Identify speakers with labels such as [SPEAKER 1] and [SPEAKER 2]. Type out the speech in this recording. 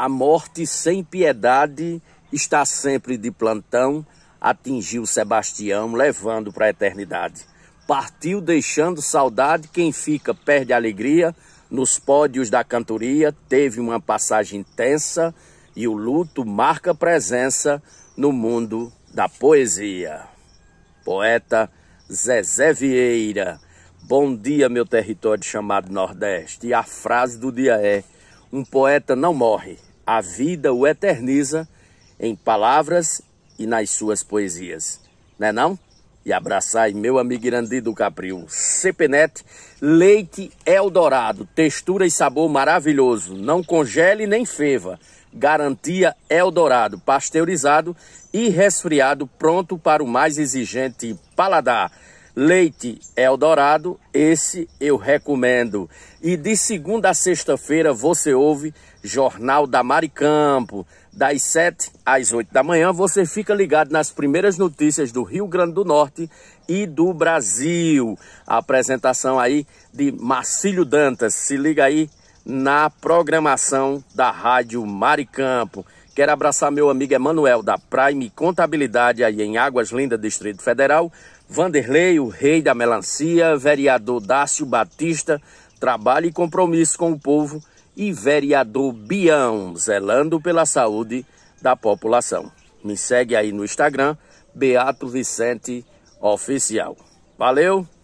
[SPEAKER 1] A morte sem piedade está sempre de plantão, atingiu Sebastião, levando para a eternidade. Partiu deixando saudade, quem fica perde alegria. Nos pódios da cantoria teve uma passagem intensa e o luto marca presença no mundo da poesia. Poeta Zezé Vieira. Bom dia, meu território chamado Nordeste. E a frase do dia é: um poeta não morre, a vida o eterniza em palavras e nas suas poesias. Né não, não? E abraçai meu amigo Irandi do Capril. CPNET, leite Eldorado, textura e sabor maravilhoso. Não congele nem feva, Garantia Eldorado, pasteurizado e resfriado, pronto para o mais exigente paladar. Leite Eldorado, esse eu recomendo. E de segunda a sexta-feira você ouve Jornal da Maricampo. Das 7 às 8 da manhã você fica ligado nas primeiras notícias do Rio Grande do Norte e do Brasil. A apresentação aí de Marcílio Dantas. Se liga aí na programação da Rádio Maricampo. Quero abraçar meu amigo Emanuel da Prime Contabilidade aí em Águas Lindas, Distrito Federal. Vanderlei, o rei da melancia, vereador Dácio Batista, trabalho e compromisso com o povo e vereador Bião, zelando pela saúde da população. Me segue aí no Instagram, Beato Vicente Oficial. Valeu!